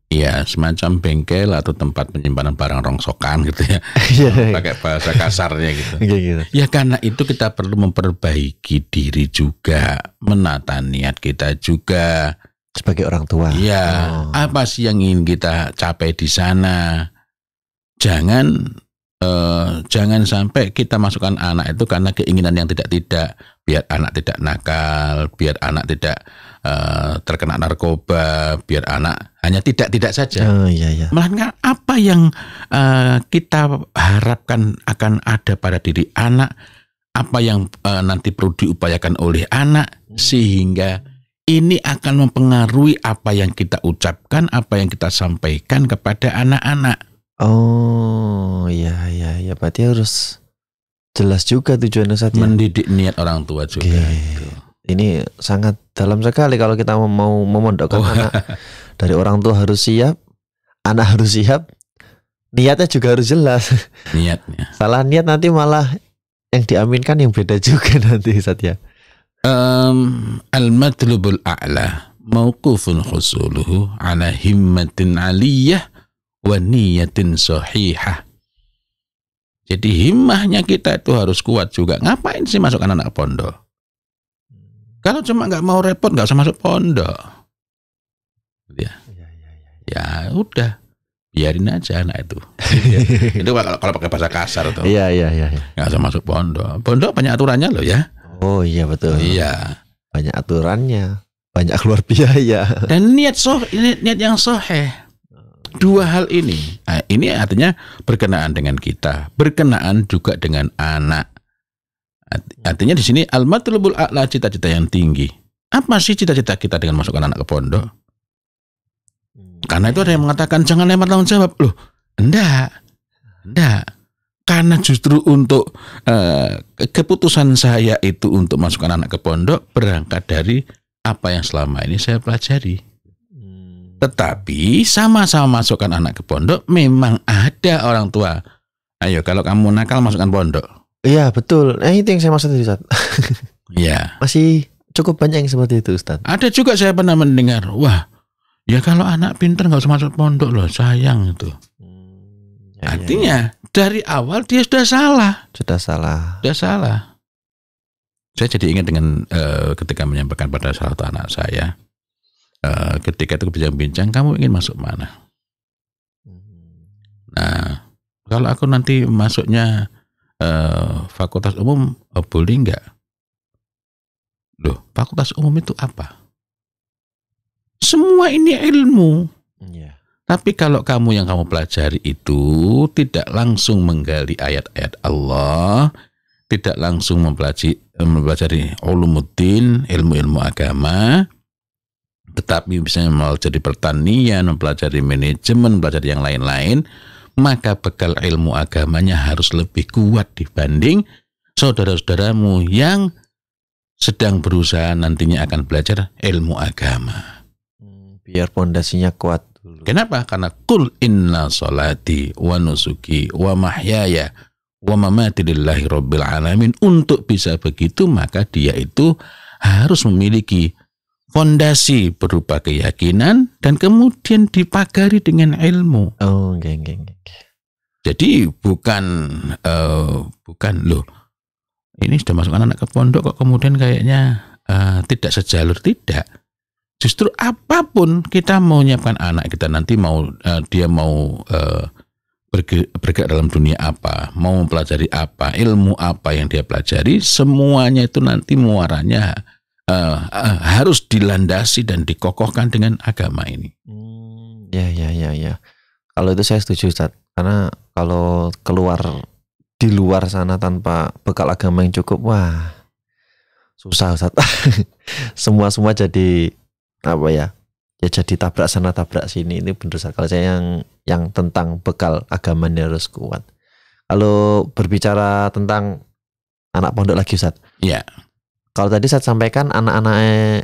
S2: Iya, semacam bengkel
S1: atau tempat penyimpanan barang rongsokan gitu ya. Iya. Pakai bahasa kasarnya gitu. Iya, gitu. Ya karena itu kita perlu memperbaiki diri juga, menata niat kita juga sebagai orang tua. Iya, oh. apa sih yang ingin kita capai di sana? Jangan Eh, jangan sampai kita masukkan anak itu karena keinginan yang tidak-tidak, biar anak tidak nakal, biar anak tidak uh, terkena narkoba, biar anak hanya tidak-tidak saja. Oh, iya, iya. Melainkan apa yang uh, kita harapkan akan ada pada diri anak, apa yang uh, nanti perlu diupayakan oleh anak, hmm. sehingga ini akan mempengaruhi apa yang kita ucapkan, apa yang kita sampaikan kepada
S2: anak-anak. Oh, iya iya iya berarti harus jelas juga tujuan Ustaz ya. Mendidik niat orang tua juga. Okay. Gitu. Ini sangat dalam sekali kalau kita mau memondokkan oh. anak. Dari orang tua harus siap, anak harus siap, niatnya juga harus jelas. Niatnya. Salah niat nanti malah yang diaminkan yang beda juga nanti saat ya. Um, al-matlubul
S1: a'la mauqufun husuluhu ala himmatin aliyah wa niyatin sahihah. Jadi himmahnya kita itu harus kuat juga. Ngapain sih masukkan anak pondok? Kalau cuma nggak mau repot nggak usah masuk pondok. Gitu ya. Iya, iya, iya, ya, udah biarin aja anak itu. itu kalau, kalau pakai bahasa kasar tuh. Iya iya iya. Nggak usah masuk
S2: pondok. Pondok banyak aturannya loh ya. Oh iya betul. Iya. Banyak aturannya, banyak keluar biaya.
S1: Dan niat soh,
S2: niat, niat yang soheh dua hal
S1: ini eh, ini artinya berkenaan dengan kita berkenaan juga dengan anak artinya di sini al a'la cita-cita yang tinggi apa sih cita-cita kita dengan masukkan anak ke pondok hmm. karena itu ada yang mengatakan jangan lempar tanggung jawab loh enggak enggak karena justru untuk uh, keputusan saya itu untuk masukkan anak ke pondok berangkat dari apa yang selama ini saya pelajari. Tetapi sama-sama masukkan anak ke pondok memang ada orang tua. Ayo kalau kamu nakal masukkan pondok. Iya
S2: betul. Eh itu yang saya maksud Ustaz. Iya. Masih cukup banyak yang seperti itu Ustaz.
S1: Ada juga saya pernah mendengar, wah ya kalau anak pinter nggak usah masuk pondok loh, sayang itu. Hmm, ya, ya, Artinya ya. dari awal dia sudah salah.
S2: Sudah salah.
S1: Sudah salah. Saya jadi ingat dengan uh, ketika menyampaikan pada salah satu anak saya, Eh, ketika itu bincang-bincang kamu ingin masuk mana hmm. nah kalau aku nanti masuknya uh, fakultas umum uh, boleh nggak loh fakultas umum itu apa semua ini ilmu yeah. Tapi kalau kamu yang kamu pelajari itu tidak langsung menggali ayat-ayat Allah, tidak langsung mempelajari, mempelajari ulumuddin, ilmu-ilmu agama, tetapi misalnya mau jadi pertanian, mempelajari manajemen, belajar yang lain-lain, maka bekal ilmu agamanya harus lebih kuat dibanding saudara-saudaramu yang sedang berusaha nantinya akan belajar ilmu agama. Hmm, biar pondasinya kuat dulu. Kenapa? Karena kul inna salati wa nusuki wa mahyaya wa mamati lillahi rabbil alamin. Untuk bisa begitu maka dia itu harus memiliki fondasi berupa keyakinan dan kemudian dipagari dengan ilmu. Oh, geng, geng, Jadi bukan uh, bukan loh. Ini sudah masuk anak, ke pondok kok kemudian kayaknya uh, tidak sejalur tidak. Justru apapun kita mau menyiapkan anak kita nanti mau uh, dia mau uh, bergerak dalam dunia apa, mau mempelajari apa, ilmu apa yang dia pelajari, semuanya itu nanti muaranya uh, uh, harus
S2: dilandasi dan dikokohkan dengan agama ini. Hmm, ya ya ya ya. Kalau itu saya setuju Ustaz. Karena kalau keluar di luar sana tanpa bekal agama yang cukup, wah susah Ustaz. semua semua jadi apa ya? Ya jadi tabrak sana tabrak sini ini benar Ustaz. Kalau saya yang yang tentang bekal agama ini harus kuat. Kalau berbicara tentang anak pondok lagi Ustaz. Iya. Yeah kalau tadi saya sampaikan anak-anak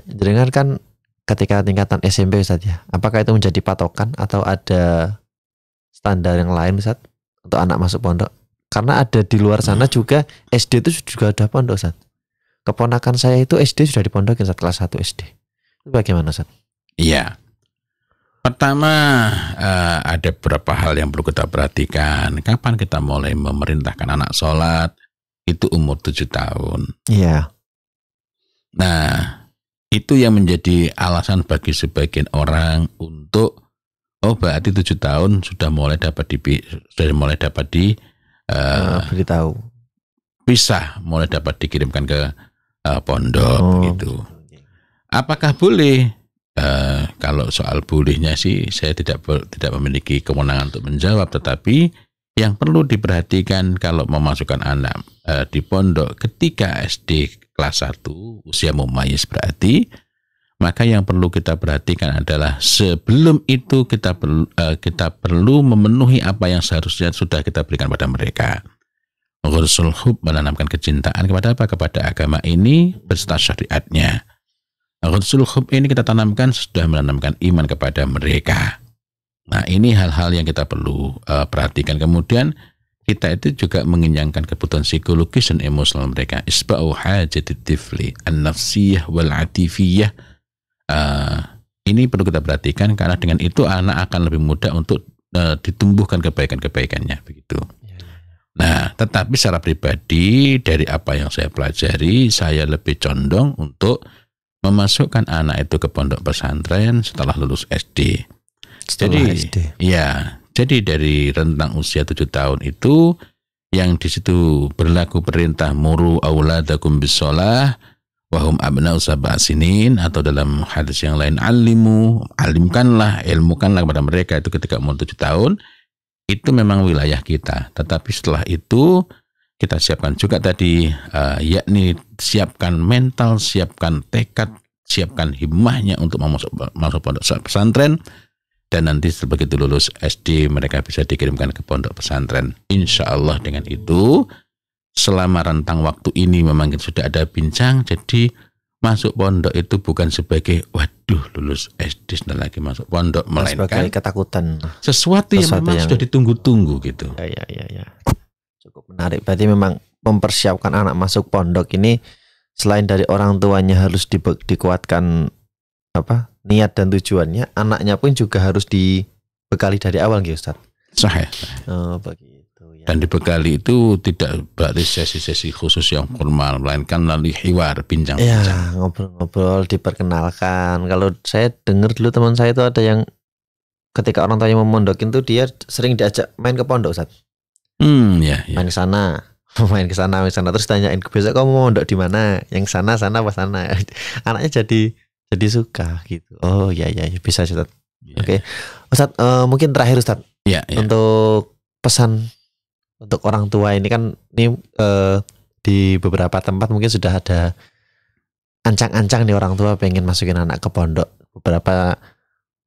S2: jaringan kan ketika tingkatan SMP Ustaz ya. Apakah itu menjadi patokan atau ada standar yang lain Ustaz untuk anak masuk pondok? Karena ada di luar sana juga SD itu juga ada pondok Ustaz. Keponakan saya itu SD sudah di pondok saat kelas 1 SD. Itu bagaimana Ustaz?
S1: Iya. Pertama eh, ada beberapa hal yang perlu kita perhatikan. Kapan kita mulai memerintahkan anak sholat? Itu umur tujuh tahun. Iya. Nah, itu yang menjadi alasan bagi sebagian orang untuk oh berarti tujuh tahun sudah mulai dapat di sudah mulai dapat di uh, nah, beritahu pisah mulai dapat dikirimkan ke uh, pondok oh. gitu. gitu. Apakah boleh? Uh, kalau soal bolehnya sih saya tidak tidak memiliki kewenangan untuk menjawab, tetapi yang perlu diperhatikan kalau memasukkan anak eh, di pondok ketika SD kelas 1 usia mumayis berarti maka yang perlu kita perhatikan adalah sebelum itu kita perlu eh, kita perlu memenuhi apa yang seharusnya sudah kita berikan pada mereka. Rasul hub menanamkan kecintaan kepada apa? Kepada agama ini berserta syariatnya. Rasul hub ini kita tanamkan sudah menanamkan iman kepada mereka. Nah, ini hal-hal yang kita perlu uh, perhatikan. Kemudian kita itu juga mengenyangkan kebutuhan psikologis dan emosional mereka. Isba'u hajatid tifli, an-nafsiyah wal atifiyah. Eh, ini perlu kita perhatikan karena dengan itu anak akan lebih mudah untuk uh, ditumbuhkan kebaikan-kebaikannya begitu. Iya, iya, iya. Nah, tetapi secara pribadi dari apa yang saya pelajari, saya lebih condong untuk memasukkan anak itu ke pondok pesantren setelah lulus SD jadi SD. ya jadi dari rentang usia tujuh tahun itu yang di situ berlaku perintah muru auladakum bisolah wahum abna usaba sinin atau dalam hadis yang lain alimu alimkanlah ilmukanlah kepada mereka itu ketika umur tujuh tahun itu memang wilayah kita tetapi setelah itu kita siapkan juga tadi uh, yakni siapkan mental siapkan tekad siapkan himmahnya untuk masuk masuk pondok pesantren dan nanti begitu lulus SD mereka bisa dikirimkan ke pondok pesantren. Insya Allah dengan itu selama rentang waktu ini memang sudah ada bincang jadi masuk pondok itu bukan sebagai waduh lulus SD sudah lagi masuk pondok nah, melainkan sebagai ketakutan sesuatu, sesuatu yang memang yang... sudah
S2: ditunggu-tunggu gitu. Ya, ya ya ya. Cukup menarik. Berarti memang mempersiapkan anak masuk pondok ini selain dari orang tuanya harus di, dikuatkan apa niat dan tujuannya, anaknya pun juga harus dibekali dari awal, gitu Ustaz.
S1: Sahih. Oh,
S2: begitu.
S1: Ya. Dan dibekali itu tidak berarti sesi-sesi khusus yang formal, melainkan melalui hiwar, pinjam, Ya,
S2: ngobrol-ngobrol, diperkenalkan. Kalau saya dengar dulu teman saya itu ada yang ketika orang tanya mau mondokin tuh dia sering diajak main ke pondok, Ustaz. Hmm, ya, ya. Main ke sana main ke sana main sana terus tanyain besok kamu mau mondok di mana yang sana sana apa sana anaknya jadi jadi suka gitu oh ya ya bisa Ustaz yeah. oke okay. Ustaz uh, eh, mungkin terakhir Ustaz yeah, yeah. untuk pesan untuk orang tua ini kan ini uh, di beberapa tempat mungkin sudah ada ancang-ancang nih orang tua pengen masukin anak ke pondok beberapa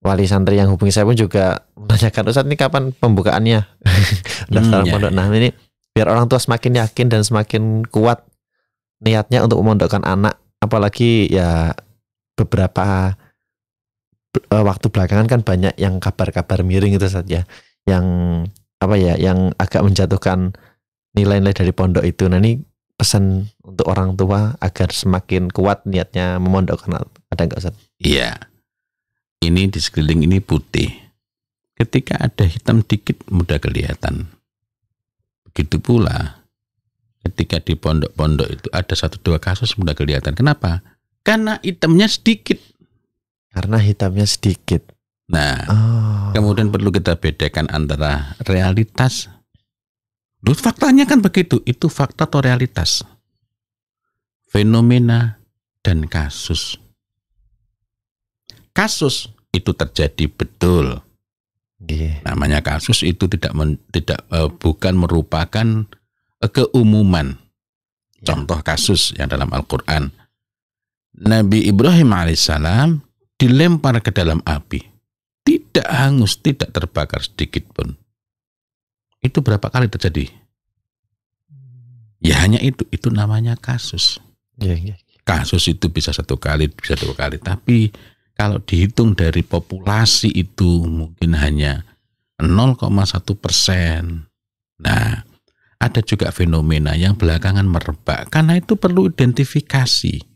S2: wali santri yang hubungi saya pun juga menanyakan Ustaz ini kapan pembukaannya daftar hmm, iya, pondok ya. nah ini biar orang tua semakin yakin dan semakin kuat niatnya untuk memondokkan anak apalagi ya beberapa uh, waktu belakangan kan banyak yang kabar-kabar miring itu saja ya. yang apa ya yang agak menjatuhkan nilai-nilai dari pondok itu nah ini pesan untuk orang tua agar semakin kuat niatnya memondokkan ada enggak Ustaz? Iya ini di sekeliling ini putih ketika ada hitam dikit
S1: mudah kelihatan begitu pula ketika di pondok-pondok itu ada satu dua kasus mudah kelihatan kenapa karena hitamnya sedikit. Karena hitamnya sedikit. Nah, oh. kemudian perlu kita bedakan antara realitas. Lu faktanya kan begitu, itu fakta atau realitas. Fenomena dan kasus. Kasus itu terjadi betul. Yeah. Namanya kasus itu tidak men, tidak uh, bukan merupakan e, keumuman. Yeah. Contoh kasus yang dalam Al-Qur'an Nabi Ibrahim alaihissalam dilempar ke dalam api. Tidak hangus, tidak terbakar sedikit pun. Itu berapa kali terjadi? Ya hanya itu, itu namanya kasus. Ya, ya. Kasus itu bisa satu kali, bisa dua kali. Tapi kalau dihitung dari populasi itu mungkin hanya 0,1 persen. Nah, ada juga fenomena yang belakangan merebak. Karena itu perlu identifikasi.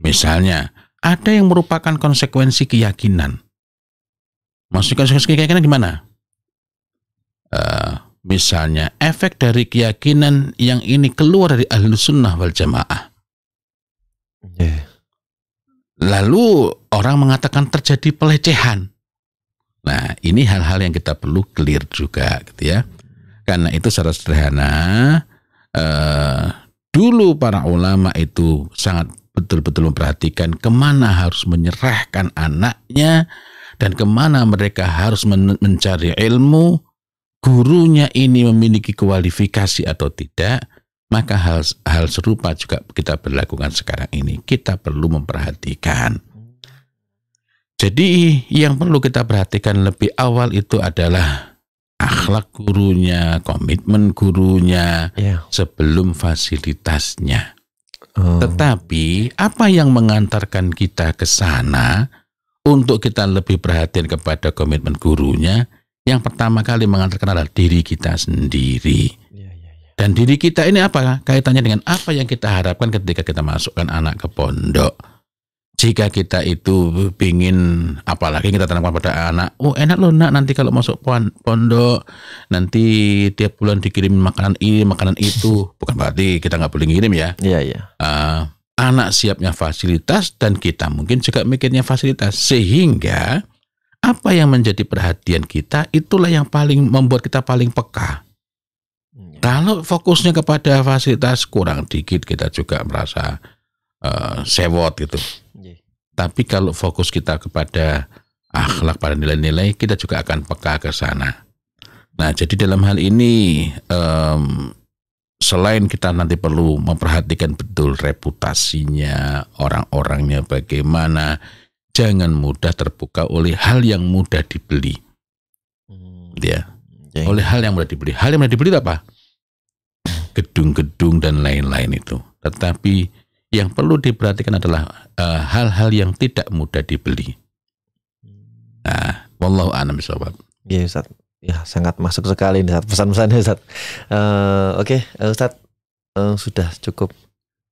S1: Misalnya, ada yang merupakan konsekuensi keyakinan. Maksud konsekuensi keyakinan gimana? Uh, misalnya, efek dari keyakinan yang ini keluar dari ahlus sunnah wal jamaah. Iya. Lalu orang mengatakan terjadi pelecehan. Nah, ini hal-hal yang kita perlu clear juga, gitu ya. Karena itu secara sederhana, uh, dulu para ulama itu sangat betul-betul memperhatikan kemana harus menyerahkan anaknya dan kemana mereka harus men mencari ilmu, gurunya ini memiliki kualifikasi atau tidak, maka hal hal serupa juga kita berlakukan sekarang ini. Kita perlu memperhatikan. Jadi yang perlu kita perhatikan lebih awal itu adalah akhlak gurunya, komitmen gurunya yeah. sebelum fasilitasnya. Oh. Tetapi apa yang mengantarkan kita ke sana untuk kita lebih perhatian kepada komitmen gurunya, yang pertama kali mengantarkan adalah diri kita sendiri. Iya, iya, iya. Dan diri kita ini apa? Kaitannya dengan apa yang kita harapkan ketika kita masukkan anak ke pondok jika kita itu ingin apalagi kita tanamkan pada anak oh enak loh nak nanti kalau masuk pondok nanti tiap bulan dikirim makanan ini makanan itu bukan berarti kita nggak boleh ngirim ya iya iya uh, anak siapnya fasilitas dan kita mungkin juga mikirnya fasilitas sehingga apa yang menjadi perhatian kita itulah yang paling membuat kita paling peka iya. kalau fokusnya kepada fasilitas kurang dikit kita juga merasa uh, sewot gitu tapi kalau fokus kita kepada akhlak pada nilai-nilai, kita juga akan peka ke sana. Nah, jadi dalam hal ini, um, selain kita nanti perlu memperhatikan betul reputasinya, orang-orangnya bagaimana, jangan mudah terbuka oleh hal yang mudah dibeli. Hmm. Gitu ya, okay. oleh hal yang mudah dibeli. Hal yang mudah dibeli apa? Gedung-gedung dan lain-lain itu. Tetapi yang perlu diperhatikan adalah eh, hal-hal
S2: uh, yang tidak mudah dibeli. Hmm. Nah, wallahu a'lam bishawab. Iya, Ustaz. Ya, sangat masuk sekali nih pesan-pesannya Ustaz. Uh, oke, okay. Eh, Ustaz uh, sudah cukup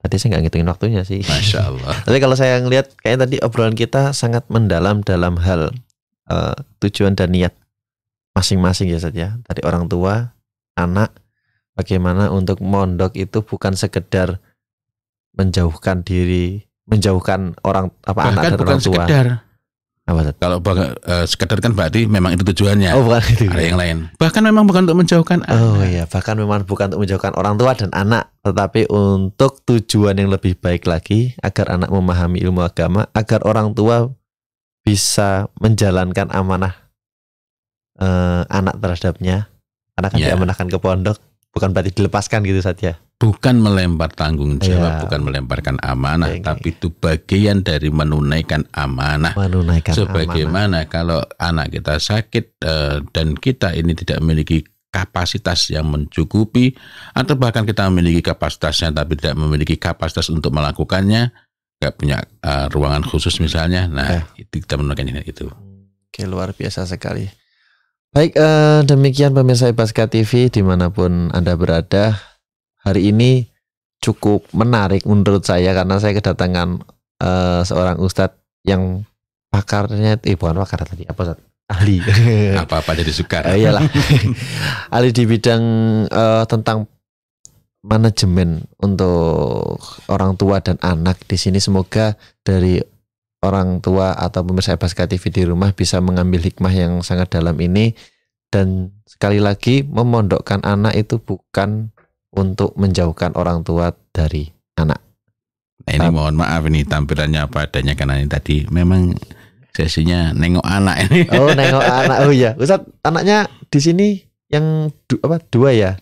S2: Tadi saya nggak ngitungin waktunya sih. Masya Allah. Tapi kalau saya ngelihat kayaknya tadi obrolan kita sangat mendalam dalam hal uh, tujuan dan niat masing-masing ya saja. Ya. Tadi orang tua, anak, bagaimana untuk mondok itu bukan sekedar menjauhkan diri, menjauhkan orang apa Bahkan anak dan bukan orang tua. Sekedar. Kalau baga, uh, eh, sekedar kan berarti memang itu tujuannya. Oh, bukan itu. Ada yang lain. Bahkan memang bukan untuk menjauhkan oh, anak. Oh iya, bahkan memang bukan untuk menjauhkan orang tua dan anak, tetapi untuk tujuan yang lebih baik lagi agar anak memahami ilmu agama, agar orang tua bisa menjalankan amanah eh, anak terhadapnya Anak kan yeah. diamanahkan ke pondok bukan berarti dilepaskan gitu saja
S1: bukan melempar tanggung jawab, ya.
S2: bukan melemparkan amanah, tapi itu bagian dari
S1: menunaikan amanah. Menunaikan Sebagaimana amanah. kalau anak kita sakit eh, dan kita ini tidak memiliki kapasitas yang mencukupi, atau bahkan kita memiliki kapasitasnya tapi tidak memiliki kapasitas untuk melakukannya, nggak punya eh, ruangan khusus misalnya, nah okay. Ya. itu kita menunaikan itu.
S2: Oke luar biasa sekali. Baik, eh, demikian pemirsa Ibaska TV dimanapun Anda berada hari ini cukup menarik menurut saya karena saya kedatangan uh, seorang ustadz yang pakarnya eh bukan pakar tadi apa Ustaz? ahli apa apa jadi suka uh, eh, iyalah ahli di bidang uh, tentang manajemen untuk orang tua dan anak di sini semoga dari orang tua atau pemirsa Baska TV di rumah bisa mengambil hikmah yang sangat dalam ini dan sekali lagi memondokkan anak itu bukan untuk menjauhkan orang tua dari anak. Nah, ini mohon maaf ini
S1: tampilannya apa adanya karena ini tadi memang sesinya nengok anak ini. Oh, nengok anak. Oh
S2: iya, Ustaz, anaknya di sini yang du apa dua ya?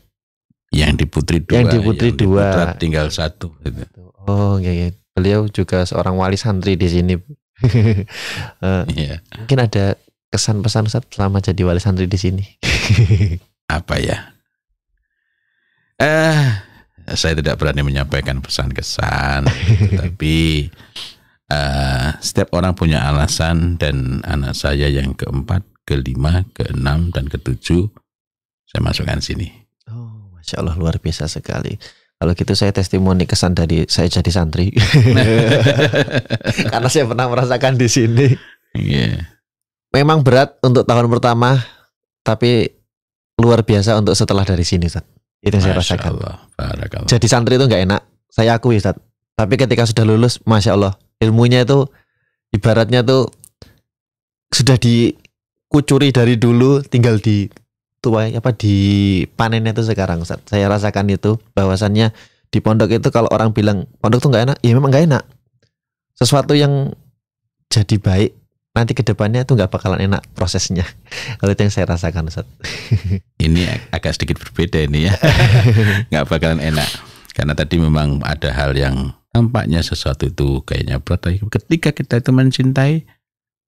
S2: Yang di Putri dua. Yang di Putri yang dua. Di Putra tinggal satu. Gitu. Oh, iya, iya. Beliau juga seorang wali santri di sini. uh, eh, yeah. Mungkin ada kesan pesan Ustaz selama jadi wali santri di sini. apa ya? Eh,
S1: saya tidak berani menyampaikan pesan-kesan, gitu. tapi uh, setiap orang punya alasan dan anak saya yang keempat, kelima, keenam
S2: dan ketujuh saya masukkan sini. Oh, masya Allah luar biasa sekali. Kalau gitu saya testimoni kesan dari saya jadi santri, karena saya pernah merasakan di sini. Yeah. Memang berat untuk tahun pertama, tapi luar biasa untuk setelah dari sini, Ustaz. Itu yang saya Masya rasakan. Allah. Jadi santri itu nggak enak. Saya akui Ustaz. Tapi ketika sudah lulus, Masya Allah, ilmunya itu ibaratnya tuh sudah dikucuri dari dulu, tinggal di tuai apa di panennya itu sekarang Ustaz. Saya rasakan itu bahwasannya di pondok itu kalau orang bilang pondok tuh nggak enak, ya memang nggak enak. Sesuatu yang jadi baik nanti kedepannya tuh nggak bakalan enak prosesnya. Kalau itu yang saya rasakan Ustaz.
S1: ini agak sedikit berbeda ini ya. nggak bakalan enak. Karena tadi memang ada hal yang tampaknya sesuatu itu kayaknya berat. Tapi ketika kita itu mencintai,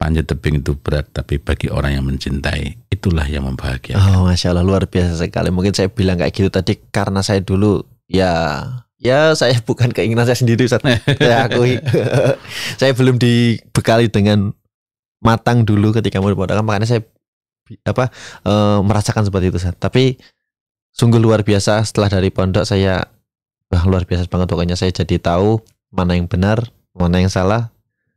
S2: panjat tebing itu berat. Tapi bagi orang yang mencintai, itulah yang membahagiakan. Oh, Masya Allah, luar biasa sekali. Mungkin saya bilang kayak gitu tadi karena saya dulu ya ya saya bukan keinginan saya sendiri Ustaz. saya akui. saya belum dibekali dengan matang dulu ketika mau dipodalkan makanya saya apa e, merasakan seperti itu saya tapi sungguh luar biasa setelah dari pondok saya wah luar biasa banget pokoknya saya jadi tahu mana yang benar mana yang salah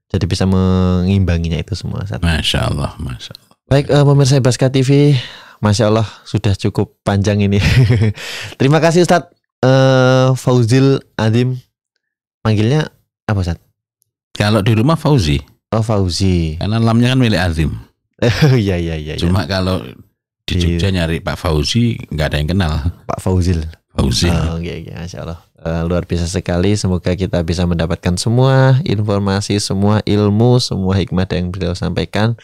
S2: jadi bisa mengimbanginya itu semua Sat. Masya Allah Masya Allah baik e, pemirsa Baska TV Masya Allah sudah cukup panjang ini terima kasih Ustadz e, eh, Fauzil Adim panggilnya apa Ustadz? kalau di rumah Fauzi Oh Fauzi. Karena lamnya kan milik Azim. Iya iya iya. Cuma ya. kalau di iya. Jogja nyari Pak Fauzi nggak ada yang kenal. Pak Fauzil. Fauzil. Oh, iya iya, Masya Allah. Uh, luar biasa sekali. Semoga kita bisa mendapatkan semua informasi, semua ilmu, semua hikmah yang beliau sampaikan.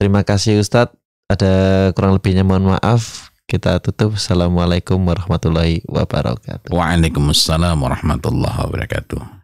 S2: Terima kasih Ustadz. Ada kurang lebihnya mohon maaf. Kita tutup. Assalamualaikum warahmatullahi wabarakatuh. Waalaikumsalam warahmatullahi wabarakatuh.